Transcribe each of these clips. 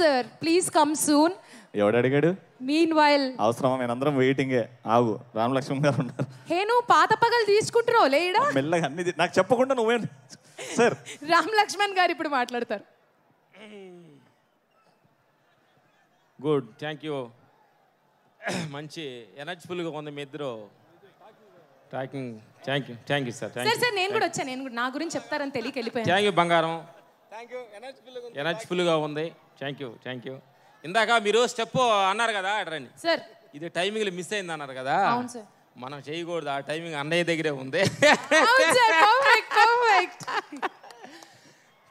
sir please come soon ఎవడు అడిగాడు mean while అవసరం నేను అందరం వెయిటింగ్ ఆగు లక్ష్మణ్ గారు ఉన్నారు హే నువ్వు పాత పగలు తీసుకుంటున్నావు లేడా మెల్లగా అన్ని నాకు చెప్పకుండా నువ్వే సార్ రామ్ లక్ష్మణ్ గారు ఇప్పుడు మాట్లాడతారు గుడ్ థ్యాంక్ యూ మంచి ఎనర్జిఫుల్గా ఉంది మీ ఇద్దరు thank you thank you sir sir నేను కూడా వచ్చాను నేను కూడా నా గురించి చెప్తారని తెలియక వెళ్ళిపోయాను థ్యాంక్ యూ బంగారం ఎనర్జిఫుల్గా ఉంది థ్యాంక్ యూ థ్యాంక్ యూ ఇందాక మీరు స్టెప్ అన్నారు కదా రండి సార్ ఇది టైమింగ్లు మిస్ అయింది అన్నారు కదా మనం చేయకూడదు ఆ టైమింగ్ అన్నయ్య దగ్గరే ఉంది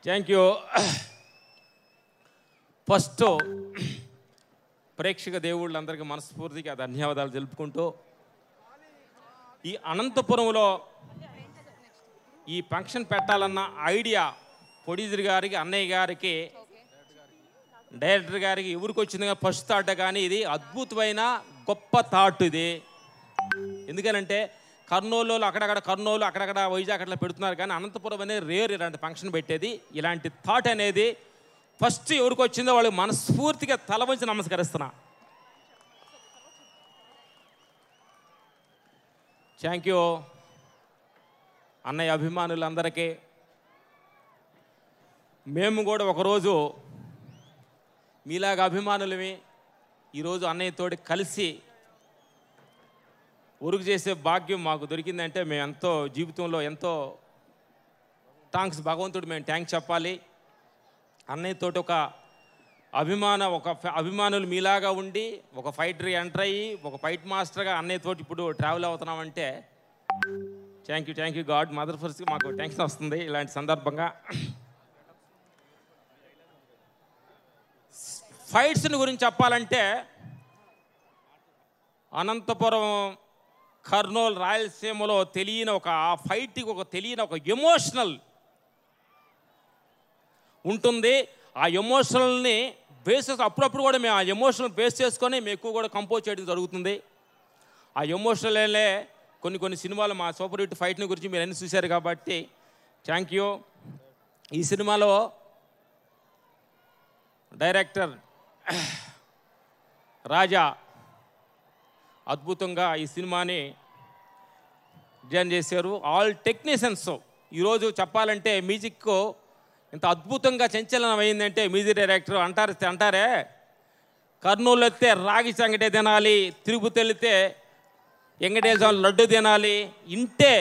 థ్యాంక్ యూ ఫస్ట్ ప్రేక్షక దేవుళ్ళందరికీ మనస్ఫూర్తిగా ధన్యవాదాలు తెలుపుకుంటూ ఈ అనంతపురంలో ఈ ఫంక్షన్ పెట్టాలన్న ఐడియా ప్రొడ్యూసర్ గారికి అన్నయ్య గారికి డైరెక్టర్ గారికి ఎవరికి వచ్చిందిగా ఫస్ట్ థాట్ కానీ ఇది అద్భుతమైన గొప్ప థాట్ ఇది ఎందుకనంటే కర్నూలు అక్కడక్కడ కర్నూలు అక్కడక్కడ వైజాగ్ అట్లా పెడుతున్నారు కానీ అనంతపురం అనేది రేర్ ఇలాంటి ఫంక్షన్ పెట్టేది ఇలాంటి థాట్ అనేది ఫస్ట్ ఎవరికి వచ్చిందో వాళ్ళు మనస్ఫూర్తిగా తల వంచి నమస్కరిస్తున్నా థ్యాంక్ యూ అన్నయ్య అభిమానులందరికీ మేము కూడా ఒకరోజు మీలాగా అభిమానులమే ఈరోజు అన్నయ్యతోటి కలిసి ఉరుగు చేసే భాగ్యం మాకు దొరికిందంటే మేము ఎంతో జీవితంలో ఎంతో థ్యాంక్స్ భగవంతుడు మేము థ్యాంక్స్ చెప్పాలి అన్నయ్యతోటి ఒక అభిమాన ఒక అభిమానులు మీలాగా ఉండి ఒక ఫైటర్ ఎంటర్ అయ్యి ఒక ఫైట్ మాస్టర్గా అన్నయ్యతోటి ఇప్పుడు ట్రావెల్ అవుతున్నామంటే thank you thank you god mother ఫర్స్కి మాకు థ్యాంక్స్ వస్తుంది ఇలాంటి సందర్భంగా ఫైట్స్ని గురించి చెప్పాలంటే అనంతపురం కర్నూలు రాయలసీమలో తెలియని ఒక ఆ ఫైట్కి ఒక తెలియని ఒక ఎమోషనల్ ఉంటుంది ఆ ఎమోషనల్ని బేస్ చేసి అప్పుడప్పుడు కూడా మేము ఆ ఎమోషనల్ బేస్ చేసుకొని మేము ఎక్కువ కూడా కంపోజ్ చేయడం జరుగుతుంది ఆ ఎమోషనల్ కొన్ని కొన్ని సినిమాలు మా సూపర్ హిట్ ఫైట్ని గురించి మీరు అన్ని చూశారు కాబట్టి థ్యాంక్ యూ ఈ సినిమాలో డైరెక్టర్ రాజా అద్భుతంగా ఈ సినిమాని డిజైన్ చేశారు ఆల్ టెక్నీషియన్స్ ఈరోజు చెప్పాలంటే మ్యూజిక్ ఇంత అద్భుతంగా చంచలనం అయిందంటే మ్యూజిక్ డైరెక్టర్ అంటారు అంటారే కర్నూలు వస్తే రాగి సంగటే తినాలి తిరుపతి వెళితే వెంకటేశ్వర లడ్డు తినాలి ఇంటే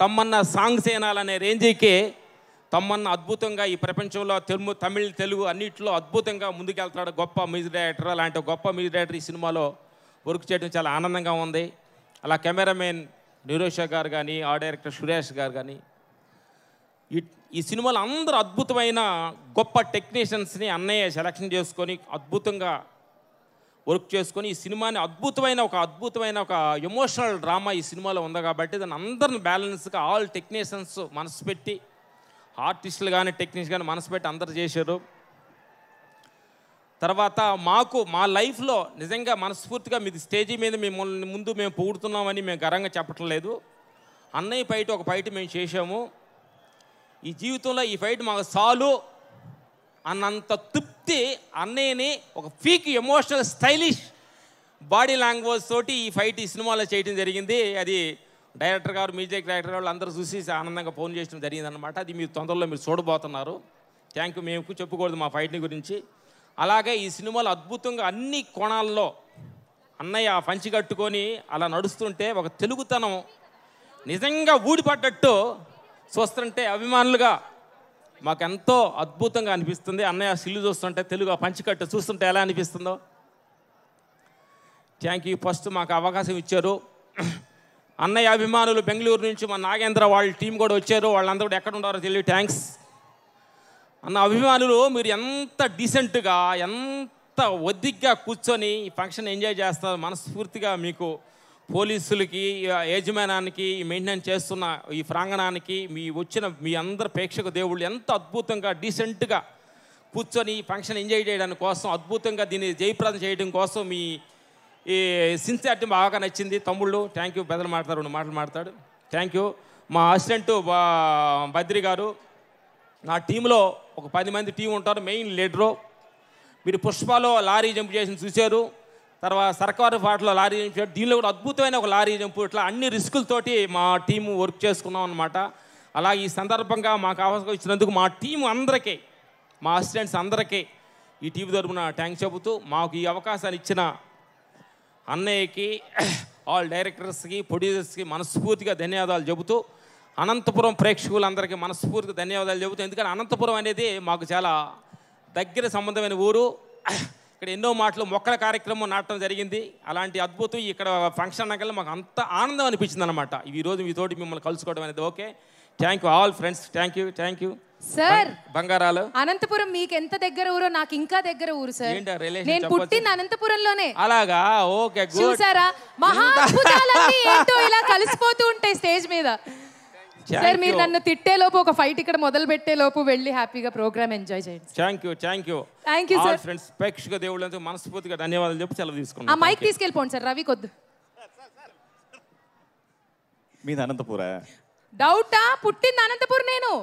తమ్మన్న సాంగ్స్ తినాలనే రేంజికి తమ్మన్న అద్భుతంగా ఈ ప్రపంచంలో తెలుగు తమిళ్ తెలుగు అన్నింటిలో అద్భుతంగా ముందుకెళ్తున్నాడు గొప్ప మ్యూజిక్ డైరెక్టర్ అలాంటి గొప్ప మ్యూజిక్ డైరెక్టర్ ఈ సినిమాలో వర్క్ చేయడం చాలా ఆనందంగా ఉంది అలా కెమెరామెన్ నిరోష గారు కానీ ఆ డైరెక్టర్ సురేష్ గారు కానీ ఈ సినిమాలో అందరూ అద్భుతమైన గొప్ప టెక్నీషియన్స్ని అన్నయ్య సెలక్షన్ చేసుకొని అద్భుతంగా వర్క్ చేసుకొని ఈ సినిమాని అద్భుతమైన ఒక అద్భుతమైన ఒక ఎమోషనల్ డ్రామా ఈ సినిమాలో ఉంది కాబట్టి దాన్ని అందరిని బ్యాలెన్స్గా ఆల్ టెక్నీషియన్స్ మనసు పెట్టి ఆర్టిస్టులు కానీ టెక్నీషియన్ కానీ మనసు పెట్టి అందరు చేశారు తర్వాత మాకు మా లైఫ్లో నిజంగా మనస్ఫూర్తిగా మీది స్టేజీ మీద మిమ్మల్ని ముందు మేము పూడుతున్నామని మేము గరంగా చెప్పటం లేదు అన్నయ్య ఫైట్ ఒక ఫైట్ మేము చేసాము ఈ జీవితంలో ఈ ఫైట్ మాకు చాలు అన్నంత తృప్తి అన్నయ్యని ఒక ఫీక్ ఎమోషనల్ స్టైలిష్ బాడీ లాంగ్వేజ్ తోటి ఈ ఫైట్ ఈ సినిమాలో చేయడం జరిగింది అది డైరెక్టర్ గారు మ్యూజిక్ డైరెక్టర్ వాళ్ళు అందరూ చూసి ఆనందంగా ఫోన్ చేయడం జరిగిందనమాట అది మీరు తొందరలో మీరు చూడబోతున్నారు థ్యాంక్ యూ మేము చెప్పకూడదు మా ఫైట్ని గురించి అలాగే ఈ సినిమాలో అద్భుతంగా అన్ని కోణాల్లో అన్నయ్య ఆ పంచి కట్టుకొని అలా నడుస్తుంటే ఒక తెలుగుతనం నిజంగా ఊడిపడ్డట్టు చూస్తుంటే అభిమానులుగా మాకెంతో అద్భుతంగా అనిపిస్తుంది అన్నయ్య సిల్లు చూస్తుంటే తెలుగు ఆ పంచికట్టు చూస్తుంటే ఎలా అనిపిస్తుందో థ్యాంక్ యూ ఫస్ట్ మాకు అవకాశం ఇచ్చారు అన్నయ్య అభిమానులు బెంగళూరు నుంచి మా నాగేంద్ర వాళ్ళ టీం కూడా వచ్చారు వాళ్ళందరూ కూడా ఎక్కడ ఉండారో తెలియదు థ్యాంక్స్ అన్న అభిమానులు మీరు ఎంత డీసెంట్గా ఎంత ఒద్దిగ్గా కూర్చొని ఈ ఫంక్షన్ ఎంజాయ్ చేస్తారు మనస్ఫూర్తిగా మీకు పోలీసులకి యజమానానికి మెయింటెనెన్స్ చేస్తున్న ఈ ప్రాంగణానికి మీ వచ్చిన మీ అందరు ప్రేక్షక దేవుళ్ళు ఎంత అద్భుతంగా డీసెంట్గా కూర్చొని ఈ ఫంక్షన్ ఎంజాయ్ చేయడానికి కోసం అద్భుతంగా దీన్ని జయప్రదం చేయడం కోసం మీ ఈ సిన్సియారిటీ బాగా నచ్చింది తమ్ముళ్ళు థ్యాంక్ యూ పెద్దలు మాట్లాడతారు రెండు మాటలు మాట్లాడు థ్యాంక్ యూ మా అసిస్టెంట్ బద్రి గారు నా టీంలో ఒక పది మంది టీం ఉంటారు మెయిన్ లీడరు మీరు పుష్పలో లారీ జంప్ చేసి చూశారు తర్వాత సర్కారు పాటలో లారీ జంప్ చేశారు దీనిలో కూడా అద్భుతమైన ఒక లారీ జంప్ ఇట్లా అన్ని రిస్కులతోటి మా టీము వర్క్ చేసుకున్నాం అనమాట అలాగే ఈ సందర్భంగా మాకు అవసరం ఇచ్చినందుకు మా టీం అందరికీ మా అసిస్టెంట్స్ అందరికీ ఈ టీం తరఫున ట్యాంక్ చెబుతూ మాకు ఈ అవకాశాన్ని ఇచ్చిన అన్నయ్యకి ఆల్ డైరెక్టర్స్కి ప్రొడ్యూసర్స్కి మనస్ఫూర్తిగా ధన్యవాదాలు చెబుతూ అనంతపురం ప్రేక్షకులందరికీ మనస్ఫూర్తిగా ధన్యవాదాలు చెబుతూ ఎందుకంటే అనంతపురం అనేది మాకు చాలా దగ్గర సంబంధమైన ఊరు ఇక్కడ ఎన్నో మాటలు మొక్కల కార్యక్రమం నాటడం జరిగింది అలాంటి అద్భుతం ఇక్కడ ఫంక్షన్ అనగా మాకు అంత ఆనందం అనిపించింది అనమాట ఈరోజు మీతోటి మిమ్మల్ని కలుసుకోవడం అనేది okay thank you all friends thank you thank you sir బంగారాలు అనంతపురం మీకు ఎంత దగ్గర ఊరో నాకు ఇంకా దగ్గర ఊరు సార్ నేను పుట్టింది అనంతపురంలోనే అలాగా ఓకే చూసారా మహా ఏంటో ఇలా కలిసిపోతూ ఉంటాయి స్టేజ్ మీద సార్ మీరు నన్ను తిట్టే లోపు ఒక ఫైట్ ఇక్కడ మొదలు పెట్టే లోపు వెళ్ళి హ్యాపీగా ప్రోగ్రామ్ ఎంజాయ్ చేయండి thank you thank you thank you sir friends ప్రేక్షక దేవుళ్ళంతా మనస్ఫూర్తిగా ధన్యవాదాలు చెప్పి సెలవు తీసుకుంటాం ఆ మైక్ తీసుకెళ్ళిపోండి సార్ రవి కొద్దు మీది అనంతపురా డౌటా పుట్టింది అనంతపురం నేను